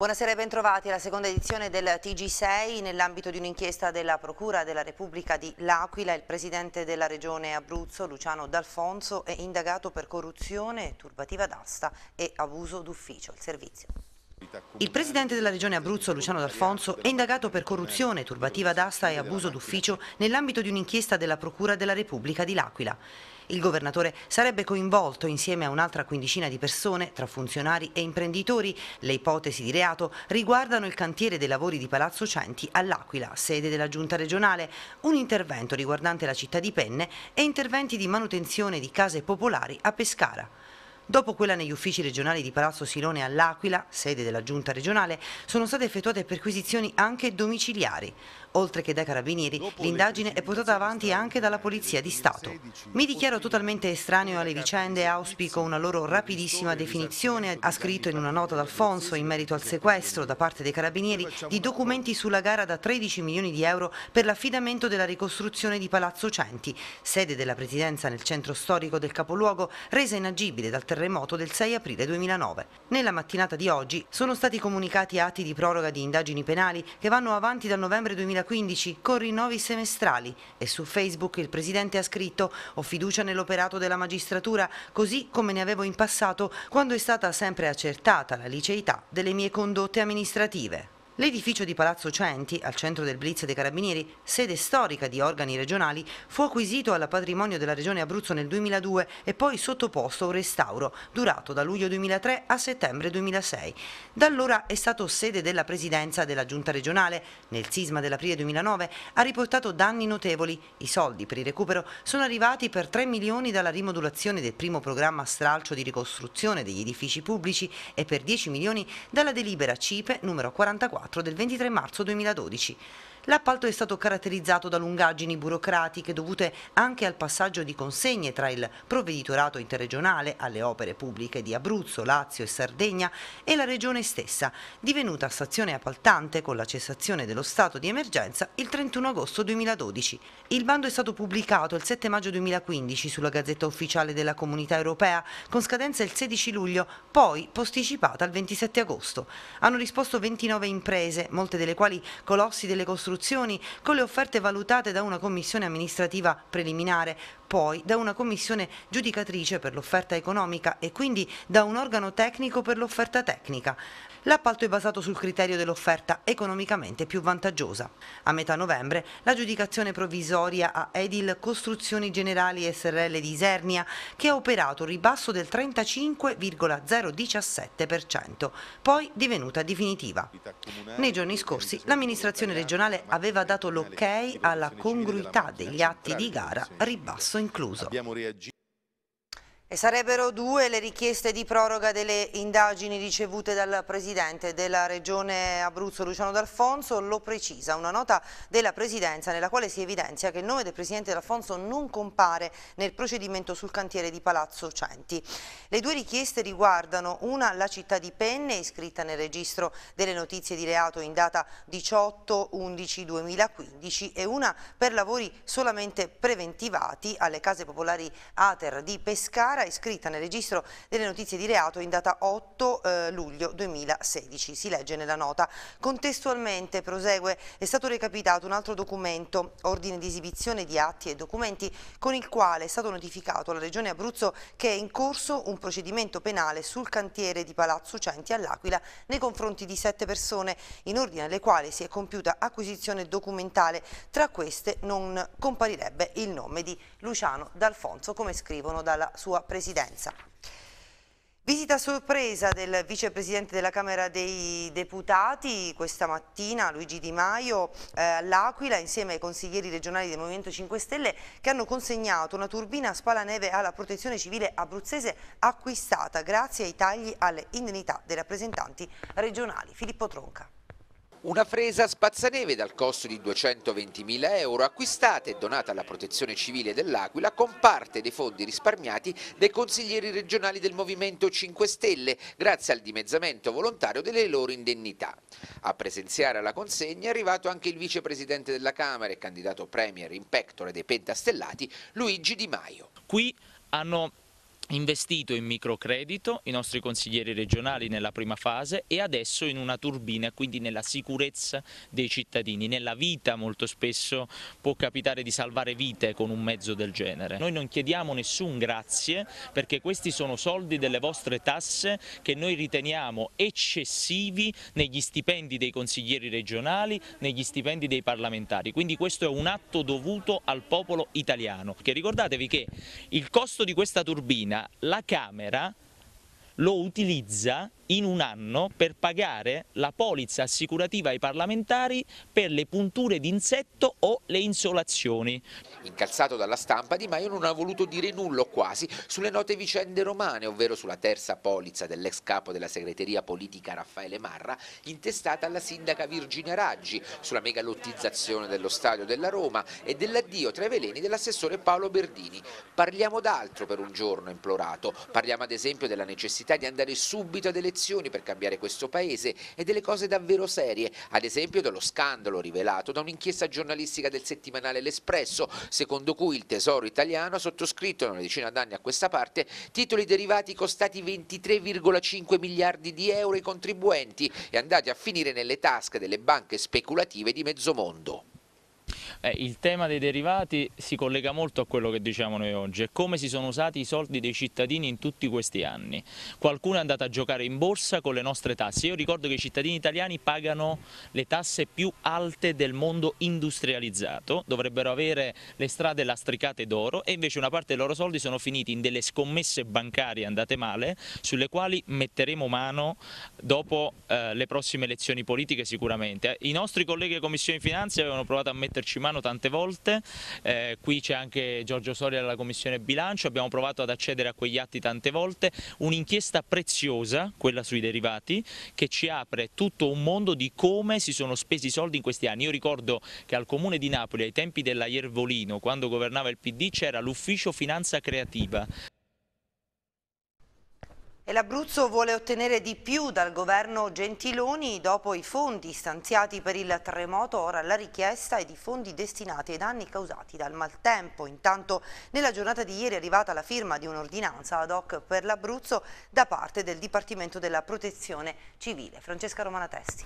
Buonasera e bentrovati alla seconda edizione del TG6 nell'ambito di un'inchiesta della Procura della Repubblica di L'Aquila. Il presidente della regione Abruzzo, Luciano D'Alfonso, è indagato per corruzione, turbativa d'asta e abuso d'ufficio. Il servizio. Il presidente della regione Abruzzo, Luciano D'Alfonso, è indagato per corruzione, turbativa d'asta e abuso d'ufficio nell'ambito di un'inchiesta della Procura della Repubblica di L'Aquila. Il governatore sarebbe coinvolto insieme a un'altra quindicina di persone, tra funzionari e imprenditori. Le ipotesi di reato riguardano il cantiere dei lavori di Palazzo Centi all'Aquila, sede della giunta regionale, un intervento riguardante la città di Penne e interventi di manutenzione di case popolari a Pescara. Dopo quella negli uffici regionali di Palazzo Silone all'Aquila, sede della giunta regionale, sono state effettuate perquisizioni anche domiciliari. Oltre che dai carabinieri, l'indagine è portata avanti anche dalla Polizia di Stato. Mi dichiaro totalmente estraneo alle vicende e auspico una loro rapidissima definizione, ha scritto in una nota d'Alfonso in merito al sequestro da parte dei carabinieri di documenti sulla gara da 13 milioni di euro per l'affidamento della ricostruzione di Palazzo Centi, sede della presidenza nel centro storico del capoluogo resa inagibile dal terremoto del 6 aprile 2009. Nella mattinata di oggi sono stati comunicati atti di proroga di indagini penali che vanno avanti dal novembre 2009 2015 con rinnovi semestrali e su Facebook il Presidente ha scritto «Ho fiducia nell'operato della magistratura, così come ne avevo in passato quando è stata sempre accertata la liceità delle mie condotte amministrative». L'edificio di Palazzo Centi, al centro del blitz dei Carabinieri, sede storica di organi regionali, fu acquisito al patrimonio della regione Abruzzo nel 2002 e poi sottoposto a un restauro, durato da luglio 2003 a settembre 2006. Da allora è stato sede della presidenza della giunta regionale. Nel sisma dell'aprile 2009 ha riportato danni notevoli. I soldi per il recupero sono arrivati per 3 milioni dalla rimodulazione del primo programma stralcio di ricostruzione degli edifici pubblici e per 10 milioni dalla delibera CIPE numero 44 104 del 23 marzo 2012 L'appalto è stato caratterizzato da lungaggini burocratiche dovute anche al passaggio di consegne tra il provveditorato interregionale alle opere pubbliche di Abruzzo, Lazio e Sardegna e la regione stessa, divenuta stazione appaltante con la cessazione dello stato di emergenza il 31 agosto 2012. Il bando è stato pubblicato il 7 maggio 2015 sulla Gazzetta Ufficiale della Comunità Europea con scadenza il 16 luglio, poi posticipata il 27 agosto. Hanno risposto 29 imprese, molte delle quali colossi delle costruzioni costruzioni con le offerte valutate da una commissione amministrativa preliminare, poi da una commissione giudicatrice per l'offerta economica e quindi da un organo tecnico per l'offerta tecnica. L'appalto è basato sul criterio dell'offerta economicamente più vantaggiosa. A metà novembre l'aggiudicazione provvisoria a Edil Costruzioni Generali SRL di Isernia che ha operato un ribasso del 35,017%, poi divenuta definitiva. Nei giorni scorsi l'amministrazione regionale aveva dato l'ok alla congruità degli atti di gara, ribasso incluso. E sarebbero due le richieste di proroga delle indagini ricevute dal Presidente della Regione Abruzzo Luciano D'Alfonso, lo precisa una nota della Presidenza nella quale si evidenzia che il nome del Presidente D'Alfonso non compare nel procedimento sul cantiere di Palazzo Centi. Le due richieste riguardano una la città di Penne iscritta nel registro delle notizie di reato in data 18-11-2015 e una per lavori solamente preventivati alle case popolari Ater di Pescara Ferrara iscritta nel registro delle notizie di reato in data 8 eh, luglio 2016, si legge nella nota. Contestualmente, prosegue, è stato recapitato un altro documento, ordine di esibizione di atti e documenti, con il quale è stato notificato alla Regione Abruzzo che è in corso un procedimento penale sul cantiere di Palazzo Centi all'Aquila nei confronti di sette persone, in ordine alle quali si è compiuta acquisizione documentale. Tra queste non comparirebbe il nome di Luciano D'Alfonso, come scrivono dalla sua presidenza. Visita sorpresa del vicepresidente della Camera dei Deputati questa mattina, Luigi Di Maio, eh, all'Aquila insieme ai consiglieri regionali del Movimento 5 Stelle che hanno consegnato una turbina a spalaneve alla protezione civile abruzzese acquistata grazie ai tagli alle indennità dei rappresentanti regionali. Filippo Tronca. Una fresa spazzaneve dal costo di 220.000 euro acquistata e donata alla protezione civile dell'Aquila con parte dei fondi risparmiati dai consiglieri regionali del Movimento 5 Stelle grazie al dimezzamento volontario delle loro indennità. A presenziare alla consegna è arrivato anche il vicepresidente della Camera e candidato premier in pectore dei pentastellati Luigi Di Maio. Qui hanno investito in microcredito, i nostri consiglieri regionali nella prima fase e adesso in una turbina, quindi nella sicurezza dei cittadini, nella vita molto spesso può capitare di salvare vite con un mezzo del genere. Noi non chiediamo nessun grazie perché questi sono soldi delle vostre tasse che noi riteniamo eccessivi negli stipendi dei consiglieri regionali, negli stipendi dei parlamentari, quindi questo è un atto dovuto al popolo italiano. Perché ricordatevi che il costo di questa turbina la Camera lo utilizza in un anno per pagare la polizza assicurativa ai parlamentari per le punture d'insetto o le insolazioni. Incalzato dalla stampa Di Maio non ha voluto dire nulla quasi sulle note vicende romane, ovvero sulla terza polizza dell'ex capo della segreteria politica Raffaele Marra, intestata alla sindaca Virginia Raggi, sulla megalottizzazione dello stadio della Roma e dell'addio tra i veleni dell'assessore Paolo Berdini. Parliamo d'altro per un giorno implorato, parliamo ad esempio della necessità di andare subito ad elezioni elezioni per cambiare questo paese e delle cose davvero serie, ad esempio dello scandalo rivelato da un'inchiesta giornalistica del settimanale L'Espresso, secondo cui il Tesoro italiano ha sottoscritto da una decina d'anni a questa parte titoli derivati costati 23,5 miliardi di euro ai contribuenti e andati a finire nelle tasche delle banche speculative di mezzo mondo. Eh, il tema dei derivati si collega molto a quello che diciamo noi oggi, è come si sono usati i soldi dei cittadini in tutti questi anni. Qualcuno è andato a giocare in borsa con le nostre tasse, io ricordo che i cittadini italiani pagano le tasse più alte del mondo industrializzato, dovrebbero avere le strade lastricate d'oro e invece una parte dei loro soldi sono finiti in delle scommesse bancarie andate male sulle quali metteremo mano dopo eh, le prossime elezioni politiche sicuramente. I nostri colleghi della Commissione Finanze avevano provato a metterci mano mano tante volte, eh, qui c'è anche Giorgio Soria della Commissione Bilancio, abbiamo provato ad accedere a quegli atti tante volte, un'inchiesta preziosa, quella sui derivati, che ci apre tutto un mondo di come si sono spesi i soldi in questi anni. Io ricordo che al Comune di Napoli ai tempi della Iervolino, quando governava il PD, c'era l'ufficio finanza creativa. E l'Abruzzo vuole ottenere di più dal governo Gentiloni dopo i fondi stanziati per il terremoto, ora la richiesta è di fondi destinati ai danni causati dal maltempo. Intanto nella giornata di ieri è arrivata la firma di un'ordinanza ad hoc per l'Abruzzo da parte del Dipartimento della Protezione Civile. Francesca Romana Testi.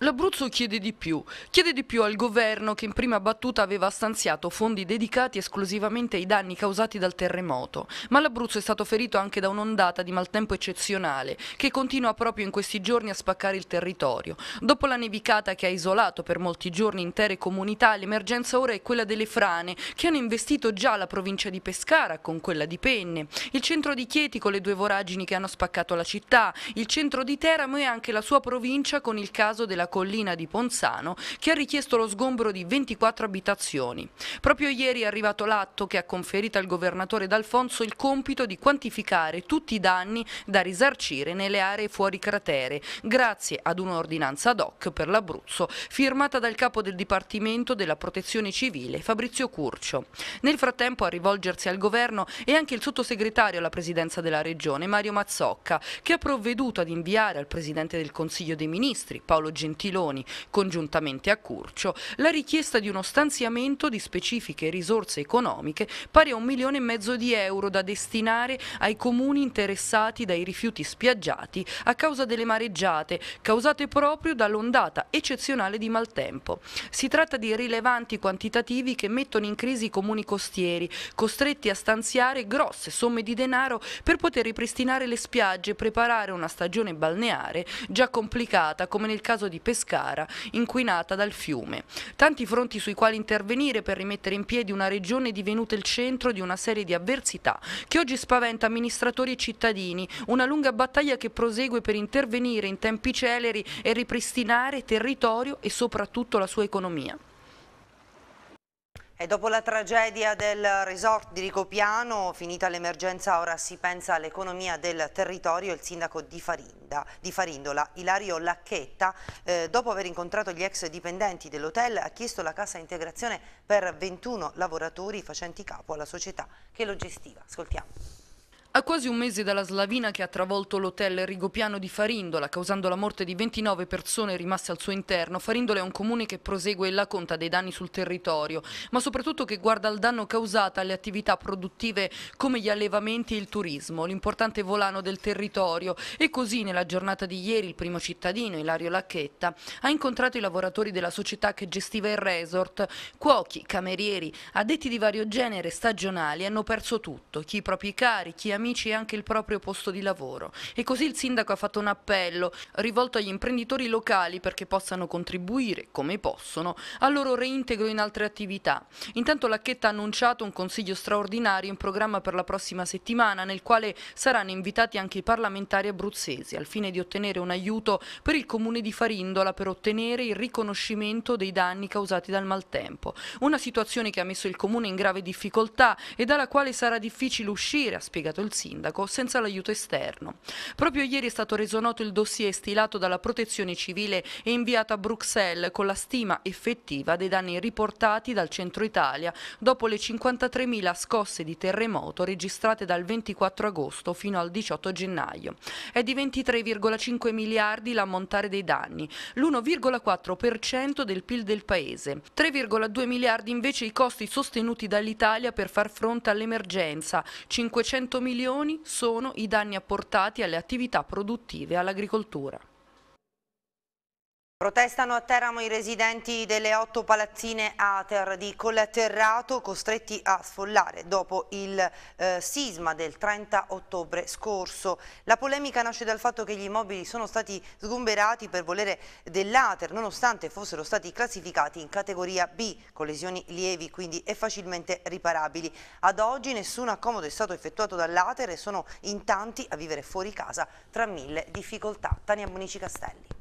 L'Abruzzo chiede di più, chiede di più al governo che in prima battuta aveva stanziato fondi dedicati esclusivamente ai danni causati dal terremoto, ma l'Abruzzo è stato ferito anche da un'ondata di maltempo eccezionale che continua proprio in questi giorni a spaccare il territorio. Dopo la nevicata che ha isolato per molti giorni intere comunità, l'emergenza ora è quella delle frane che hanno investito già la provincia di Pescara con quella di Penne, il centro di Chieti con le due voragini che hanno spaccato la città, il centro di Teramo e anche la sua provincia con il caso della della collina di Ponzano che ha richiesto lo sgombro di 24 abitazioni. Proprio ieri è arrivato l'atto che ha conferito al governatore D'Alfonso il compito di quantificare tutti i danni da risarcire nelle aree fuori cratere, grazie ad un'ordinanza ad hoc per l'Abruzzo firmata dal capo del Dipartimento della Protezione Civile Fabrizio Curcio. Nel frattempo a rivolgersi al governo è anche il sottosegretario alla presidenza della regione Mario Mazzocca che ha provveduto ad inviare al presidente del Consiglio dei Ministri Paolo Gentile Gentiloni, congiuntamente a Curcio, la richiesta di uno stanziamento di specifiche risorse economiche pari a un milione e mezzo di euro da destinare ai comuni interessati dai rifiuti spiaggiati a causa delle mareggiate causate proprio dall'ondata eccezionale di maltempo. Si tratta di rilevanti quantitativi che mettono in crisi i comuni costieri, costretti a stanziare grosse somme di denaro per poter ripristinare le spiagge e preparare una stagione balneare già complicata come nel caso di Pescara, inquinata dal fiume. Tanti fronti sui quali intervenire per rimettere in piedi una regione divenuta il centro di una serie di avversità che oggi spaventa amministratori e cittadini, una lunga battaglia che prosegue per intervenire in tempi celeri e ripristinare territorio e soprattutto la sua economia. E dopo la tragedia del resort di Ricopiano, finita l'emergenza, ora si pensa all'economia del territorio. Il sindaco di, Farinda, di Farindola, Ilario Lacchetta, eh, dopo aver incontrato gli ex dipendenti dell'hotel, ha chiesto la cassa integrazione per 21 lavoratori facenti capo alla società che lo gestiva. Ascoltiamo. A quasi un mese dalla slavina che ha travolto l'hotel Rigopiano di Farindola, causando la morte di 29 persone rimaste al suo interno, Farindola è un comune che prosegue la conta dei danni sul territorio, ma soprattutto che guarda al danno causato alle attività produttive come gli allevamenti e il turismo, l'importante volano del territorio. E così nella giornata di ieri il primo cittadino, Ilario Lacchetta, ha incontrato i lavoratori della società che gestiva il resort. Cuochi, camerieri, addetti di vario genere, stagionali, hanno perso tutto, chi i propri cari, chi amici amici e anche il proprio posto di lavoro. E così il sindaco ha fatto un appello rivolto agli imprenditori locali perché possano contribuire, come possono, al loro reintegro in altre attività. Intanto Lacchetta ha annunciato un consiglio straordinario in programma per la prossima settimana nel quale saranno invitati anche i parlamentari abruzzesi al fine di ottenere un aiuto per il comune di Farindola per ottenere il riconoscimento dei danni causati dal maltempo. Una situazione che ha messo il comune in grave difficoltà e dalla quale sarà difficile uscire, ha spiegato il sindaco senza l'aiuto esterno. Proprio ieri è stato reso noto il dossier stilato dalla protezione civile e inviato a Bruxelles con la stima effettiva dei danni riportati dal centro Italia dopo le 53.000 scosse di terremoto registrate dal 24 agosto fino al 18 gennaio. È di 23,5 miliardi l'ammontare dei danni, l'1,4% del PIL del paese. 3,2 miliardi invece i costi sostenuti dall'Italia per far fronte all'emergenza, 500 milioni milioni sono i danni apportati alle attività produttive e all'agricoltura. Protestano a Teramo i residenti delle otto palazzine Ater di Collaterrato costretti a sfollare dopo il eh, sisma del 30 ottobre scorso. La polemica nasce dal fatto che gli immobili sono stati sgomberati per volere dell'Ater nonostante fossero stati classificati in categoria B con lesioni lievi quindi e facilmente riparabili. Ad oggi nessun accomodo è stato effettuato dall'Ater e sono in tanti a vivere fuori casa tra mille difficoltà. Tania Bonici Castelli.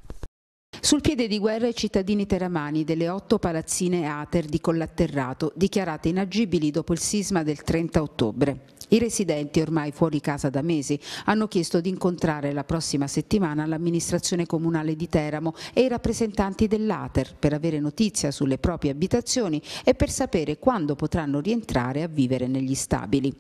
Sul piede di guerra i cittadini teramani delle otto palazzine Ater di Collatterrato, dichiarate inagibili dopo il sisma del 30 ottobre. I residenti, ormai fuori casa da mesi, hanno chiesto di incontrare la prossima settimana l'amministrazione comunale di Teramo e i rappresentanti dell'Ater per avere notizia sulle proprie abitazioni e per sapere quando potranno rientrare a vivere negli stabili.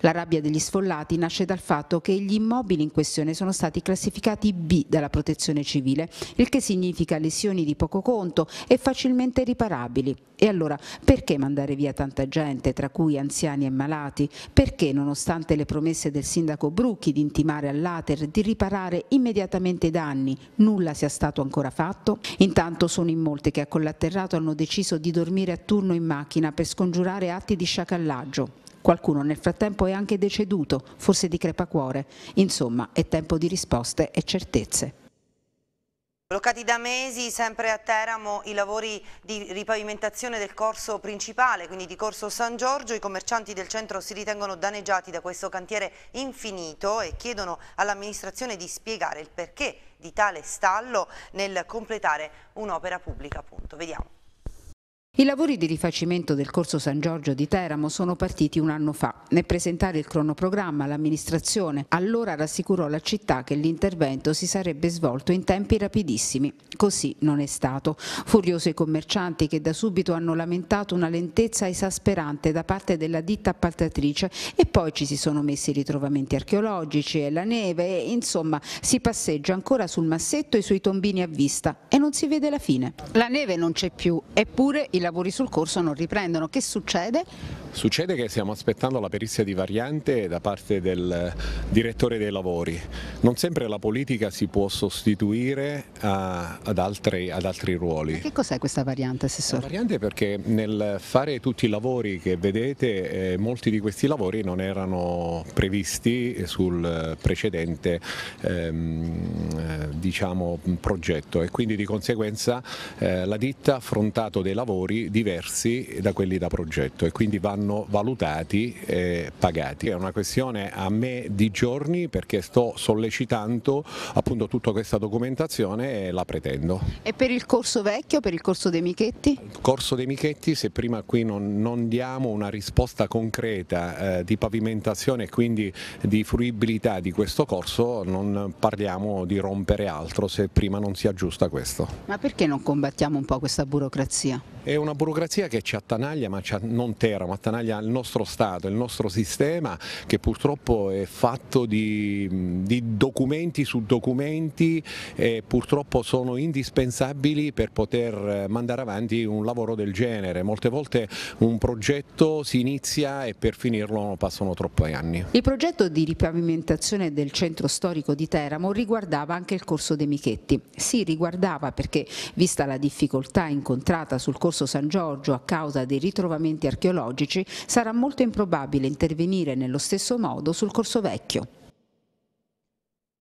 La rabbia degli sfollati nasce dal fatto che gli immobili in questione sono stati classificati B dalla protezione civile, il che significa lesioni di poco conto e facilmente riparabili. E allora perché mandare via tanta gente, tra cui anziani e malati? Perché perché, nonostante le promesse del sindaco Brucchi di intimare all'Ater di riparare immediatamente i danni, nulla sia stato ancora fatto? Intanto sono in molte che a Collaterrato hanno deciso di dormire a turno in macchina per scongiurare atti di sciacallaggio. Qualcuno nel frattempo è anche deceduto, forse di crepacuore. Insomma, è tempo di risposte e certezze. Bloccati da mesi, sempre a Teramo, i lavori di ripavimentazione del corso principale, quindi di Corso San Giorgio. I commercianti del centro si ritengono danneggiati da questo cantiere infinito e chiedono all'amministrazione di spiegare il perché di tale stallo nel completare un'opera pubblica. Appunto. Vediamo. I lavori di rifacimento del corso San Giorgio di Teramo sono partiti un anno fa. Nel presentare il cronoprogramma l'amministrazione allora rassicurò la città che l'intervento si sarebbe svolto in tempi rapidissimi. Così non è stato. Furioso i commercianti che da subito hanno lamentato una lentezza esasperante da parte della ditta appaltatrice e poi ci si sono messi i ritrovamenti archeologici e la neve e insomma si passeggia ancora sul massetto e sui tombini a vista e non si vede la fine. La neve non c'è più, eppure i lavori lavori sul corso non riprendono. Che succede? Succede che stiamo aspettando la perizia di variante da parte del direttore dei lavori. Non sempre la politica si può sostituire a, ad, altri, ad, altri, ruoli. E che cos'è questa variante, Assessore? La variante perché nel fare tutti i lavori che vedete, eh, molti di questi lavori non erano previsti sul precedente ehm, eh, diciamo, progetto e quindi di conseguenza eh, la ditta ha affrontato dei lavori diversi da quelli da progetto e quindi vanno vanno valutati e pagati. È una questione a me di giorni perché sto sollecitando appunto tutta questa documentazione e la pretendo. E per il corso vecchio, per il corso dei Michetti? Il corso dei Michetti se prima qui non, non diamo una risposta concreta eh, di pavimentazione e quindi di fruibilità di questo corso non parliamo di rompere altro se prima non si aggiusta questo. Ma perché non combattiamo un po' questa burocrazia? È una burocrazia che ci attanaglia ma non tera, ma attanaglia attanaglia il nostro Stato, il nostro sistema che purtroppo è fatto di, di documenti su documenti e purtroppo sono indispensabili per poter eh, mandare avanti un lavoro del genere. Molte volte un progetto si inizia e per finirlo passano troppi anni. Il progetto di ripavimentazione del centro storico di Teramo riguardava anche il corso De Michetti. Si riguardava perché, vista la difficoltà incontrata sul corso San Giorgio a causa dei ritrovamenti archeologici, oggi sarà molto improbabile intervenire nello stesso modo sul corso vecchio.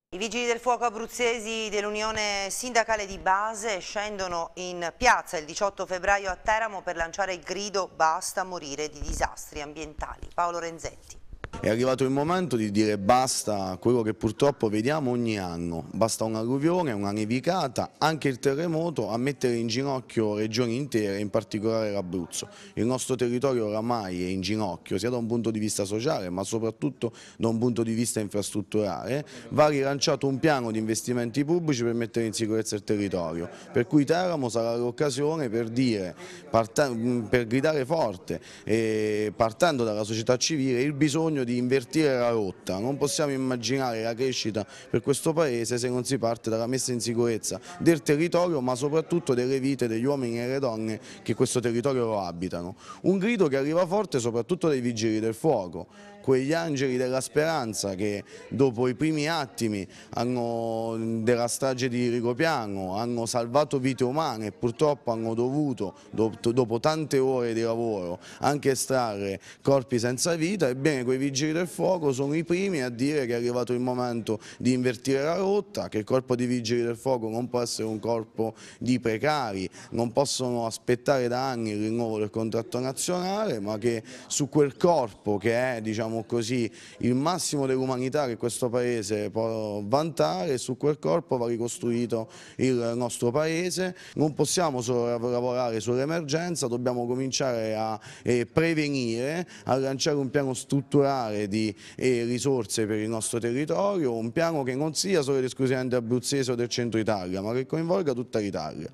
I vigili del fuoco abruzzesi dell'Unione Sindacale di Base scendono in piazza il 18 febbraio a Teramo per lanciare il grido basta morire di disastri ambientali. Paolo Renzetti. È arrivato il momento di dire basta a quello che purtroppo vediamo ogni anno, basta un'alluvione, una nevicata, anche il terremoto a mettere in ginocchio regioni intere, in particolare l'Abruzzo. Il nostro territorio oramai è in ginocchio sia da un punto di vista sociale ma soprattutto da un punto di vista infrastrutturale, va rilanciato un piano di investimenti pubblici per mettere in sicurezza il territorio, per cui Teramo sarà l'occasione per dire, per gridare forte, eh, partendo dalla società civile, il bisogno di invertire la rotta, non possiamo immaginare la crescita per questo Paese se non si parte dalla messa in sicurezza del territorio ma soprattutto delle vite degli uomini e delle donne che questo territorio lo abitano. Un grido che arriva forte soprattutto dai vigili del fuoco, quegli angeli della speranza che dopo i primi attimi hanno, della strage di Rigopiano hanno salvato vite umane e purtroppo hanno dovuto, dopo tante ore di lavoro, anche estrarre corpi senza vita, ebbene quei vigili Vigili del Fuoco sono i primi a dire che è arrivato il momento di invertire la rotta, che il corpo di Vigili del Fuoco non può essere un corpo di precari, non possono aspettare da anni il rinnovo del contratto nazionale, ma che su quel corpo che è diciamo così, il massimo dell'umanità che questo Paese può vantare, su quel corpo va ricostruito il nostro Paese. Non possiamo solo lavorare sull'emergenza, dobbiamo cominciare a eh, prevenire, a lanciare un piano strutturale parlare di eh, risorse per il nostro territorio, un piano che non sia solo ed esclusivamente abruzzese o del centro Italia, ma che coinvolga tutta l'Italia.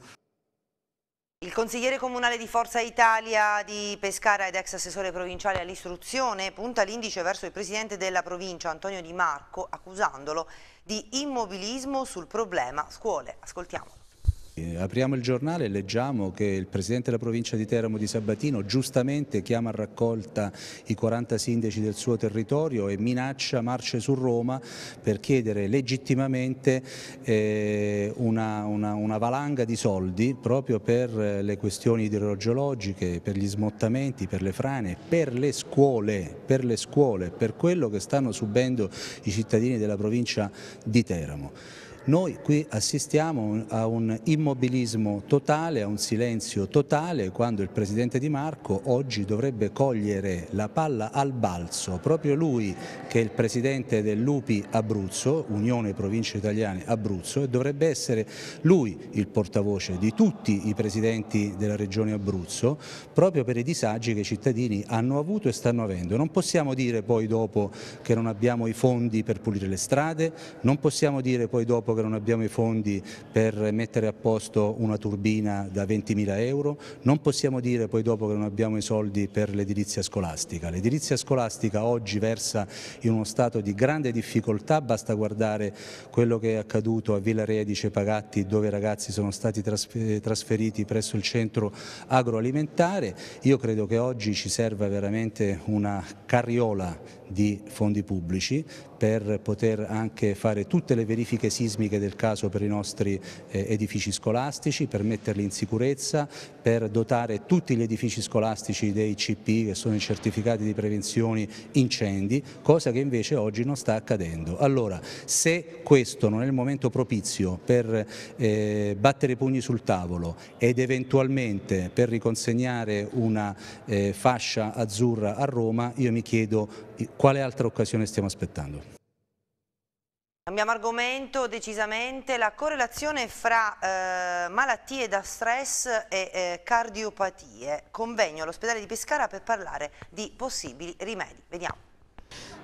Il consigliere comunale di Forza Italia di Pescara ed ex assessore provinciale all'istruzione punta l'indice verso il presidente della provincia Antonio Di Marco accusandolo di immobilismo sul problema scuole. Ascoltiamo. Eh, apriamo il giornale e leggiamo che il Presidente della provincia di Teramo di Sabatino giustamente chiama a raccolta i 40 sindaci del suo territorio e minaccia marce su Roma per chiedere legittimamente eh, una, una, una valanga di soldi proprio per eh, le questioni idrogeologiche, per gli smottamenti, per le frane, per le scuole, per, le scuole, per quello che stanno subendo i cittadini della provincia di Teramo. Noi qui assistiamo a un immobilismo totale, a un silenzio totale, quando il Presidente Di Marco oggi dovrebbe cogliere la palla al balzo, proprio lui che è il Presidente dell'UPI Abruzzo, Unione Province Italiane Abruzzo, e dovrebbe essere lui il portavoce di tutti i Presidenti della Regione Abruzzo, proprio per i disagi che i cittadini hanno avuto e stanno avendo. Non possiamo dire poi dopo che non abbiamo i fondi per pulire le strade, non possiamo dire poi dopo che non abbiamo i fondi per mettere a posto una turbina da 20.000 euro, non possiamo dire poi dopo che non abbiamo i soldi per l'edilizia scolastica. L'edilizia scolastica oggi versa in uno stato di grande difficoltà, basta guardare quello che è accaduto a Villa Redice Pagatti dove i ragazzi sono stati trasferiti presso il centro agroalimentare. Io credo che oggi ci serva veramente una carriola di fondi pubblici per poter anche fare tutte le verifiche sismiche del caso per i nostri eh, edifici scolastici, per metterli in sicurezza, per dotare tutti gli edifici scolastici dei CP che sono i certificati di prevenzione incendi, cosa che invece oggi non sta accadendo. Allora, se questo non è il momento propizio per eh, battere i pugni sul tavolo ed eventualmente per riconsegnare una eh, fascia azzurra a Roma, io mi chiedo quale altra occasione stiamo aspettando? Cambiamo argomento decisamente, la correlazione fra eh, malattie da stress e eh, cardiopatie. Convegno all'ospedale di Pescara per parlare di possibili rimedi. Vediamo.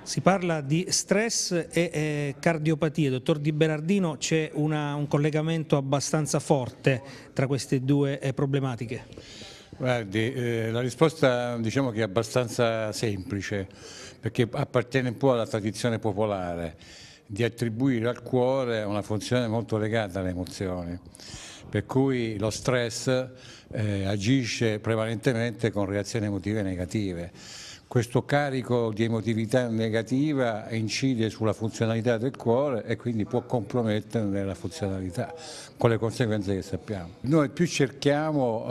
Si parla di stress e eh, cardiopatie. Dottor Di Berardino, c'è un collegamento abbastanza forte tra queste due eh, problematiche? Guardi, eh, la risposta diciamo che è abbastanza semplice perché appartiene un po' alla tradizione popolare di attribuire al cuore una funzione molto legata alle emozioni, per cui lo stress eh, agisce prevalentemente con reazioni emotive negative. Questo carico di emotività negativa incide sulla funzionalità del cuore e quindi può comprometterne la funzionalità, con le conseguenze che sappiamo. Noi più cerchiamo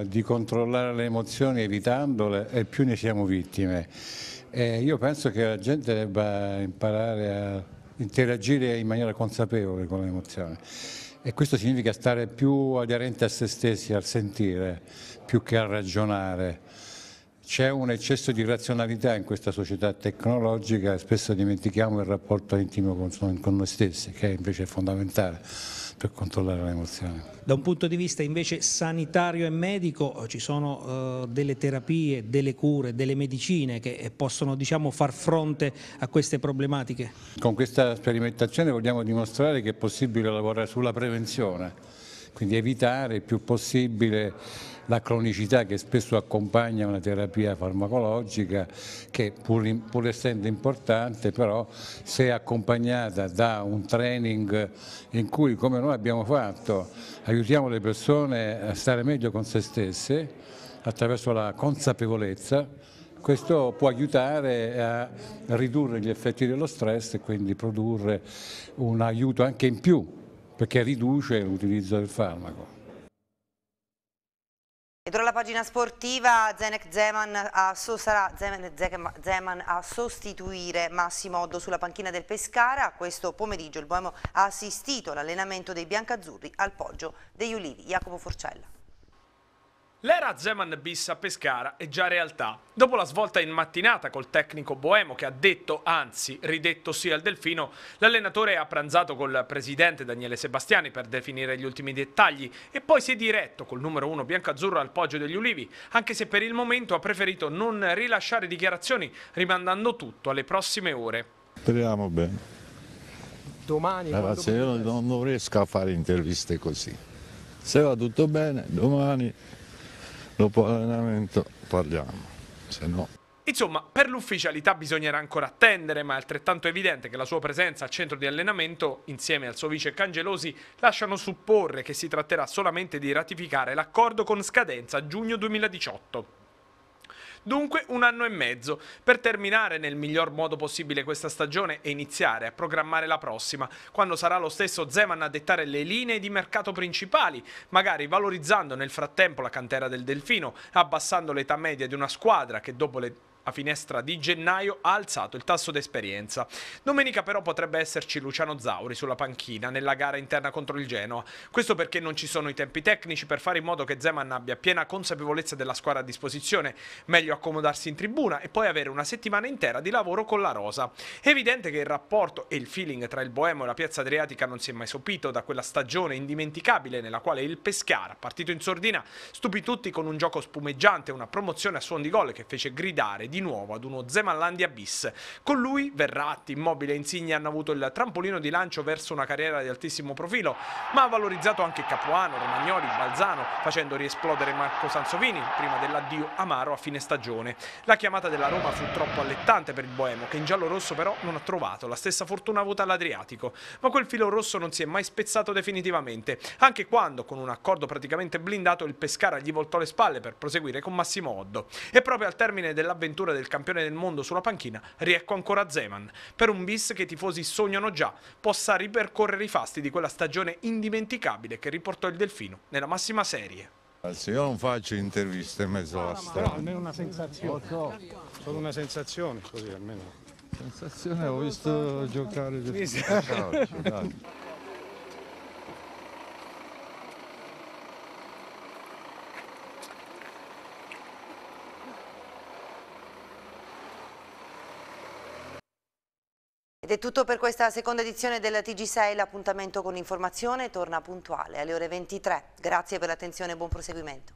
eh, di controllare le emozioni evitandole e più ne siamo vittime eh, io penso che la gente debba imparare a interagire in maniera consapevole con l'emozione e questo significa stare più aderente a se stessi, al sentire, più che a ragionare. C'è un eccesso di razionalità in questa società tecnologica e spesso dimentichiamo il rapporto intimo con, con noi stessi, che è invece fondamentale per controllare l'emozione. Da un punto di vista invece sanitario e medico eh, ci sono eh, delle terapie, delle cure, delle medicine che eh, possono diciamo, far fronte a queste problematiche? Con questa sperimentazione vogliamo dimostrare che è possibile lavorare sulla prevenzione quindi evitare il più possibile la cronicità che spesso accompagna una terapia farmacologica che pur, in, pur, essendo importante però se accompagnata da un training in cui come noi abbiamo fatto aiutiamo le persone a stare meglio con se stesse attraverso la consapevolezza questo può aiutare a ridurre gli effetti dello stress e quindi produrre un aiuto anche in più perché riduce l'utilizzo del farmaco. Ed ora la pagina sportiva, Zenek Zeman a, so, sarà Zenek Zeman a sostituire Massimo Oddo sulla panchina del Pescara. Questo pomeriggio il Boemo ha assistito all'allenamento dei biancazzurri al poggio degli Ulivi. Jacopo Forcella. L'era Zeman bis a Pescara è già realtà. Dopo la svolta in mattinata col tecnico boemo che ha detto, anzi ridetto sì al Delfino, l'allenatore ha pranzato col presidente Daniele Sebastiani per definire gli ultimi dettagli e poi si è diretto col numero 1 biancazzurro al Poggio degli Ulivi, anche se per il momento ha preferito non rilasciare dichiarazioni, rimandando tutto alle prossime ore. Speriamo bene. Domani... Ragazzi, io non riesco a fare interviste così. Se va tutto bene, domani dopo l'allenamento parliamo, se no... Insomma, per l'ufficialità bisognerà ancora attendere, ma è altrettanto evidente che la sua presenza al centro di allenamento, insieme al suo vice Cangelosi, lasciano supporre che si tratterà solamente di ratificare l'accordo con scadenza giugno 2018 dunque un anno e mezzo, per terminare nel miglior modo possibile questa stagione e iniziare a programmare la prossima, quando sarà lo stesso Zeman a dettare le linee di mercato principali, magari valorizzando nel frattempo la cantera del Delfino, abbassando l'età media di una squadra che dopo le a finestra di gennaio ha alzato il tasso d'esperienza. Domenica però potrebbe esserci Luciano Zauri sulla panchina nella gara interna contro il Genoa. Questo perché non ci sono i tempi tecnici per fare in modo che Zeman abbia piena consapevolezza della squadra a disposizione, meglio accomodarsi in tribuna e poi avere una settimana intera di lavoro con la rosa. È evidente che il rapporto e il feeling tra il Boemo e la Piazza Adriatica non si è mai sopito da quella stagione indimenticabile nella quale il Pescara, partito in sordina, stupì tutti con un gioco spumeggiante, una promozione a suon di gol che fece gridare di di nuovo ad uno Zemanlandia bis. Con lui Verratti, Immobile e Insigne hanno avuto il trampolino di lancio verso una carriera di altissimo profilo, ma ha valorizzato anche Capuano, Romagnoli, Balzano, facendo riesplodere Marco Sansovini prima dell'addio amaro a fine stagione. La chiamata della Roma fu troppo allettante per il Boemo, che in giallo-rosso però non ha trovato la stessa fortuna avuta all'Adriatico, ma quel filo rosso non si è mai spezzato definitivamente, anche quando con un accordo praticamente blindato il Pescara gli voltò le spalle per proseguire con Massimo Oddo. E proprio al termine dell'avventura addirittura del campione del mondo sulla panchina, riecco ancora Zeman, per un bis che i tifosi sognano già possa ripercorrere i fasti di quella stagione indimenticabile che riportò il Delfino nella massima serie. Io non faccio interviste in mezzo alla strada. Ah, no, almeno una sensazione. Solo una sensazione, così almeno. Sensazione, ho visto giocare. Sì, sì. È tutto per questa seconda edizione della TG6, l'appuntamento con informazione torna puntuale alle ore 23. Grazie per l'attenzione e buon proseguimento.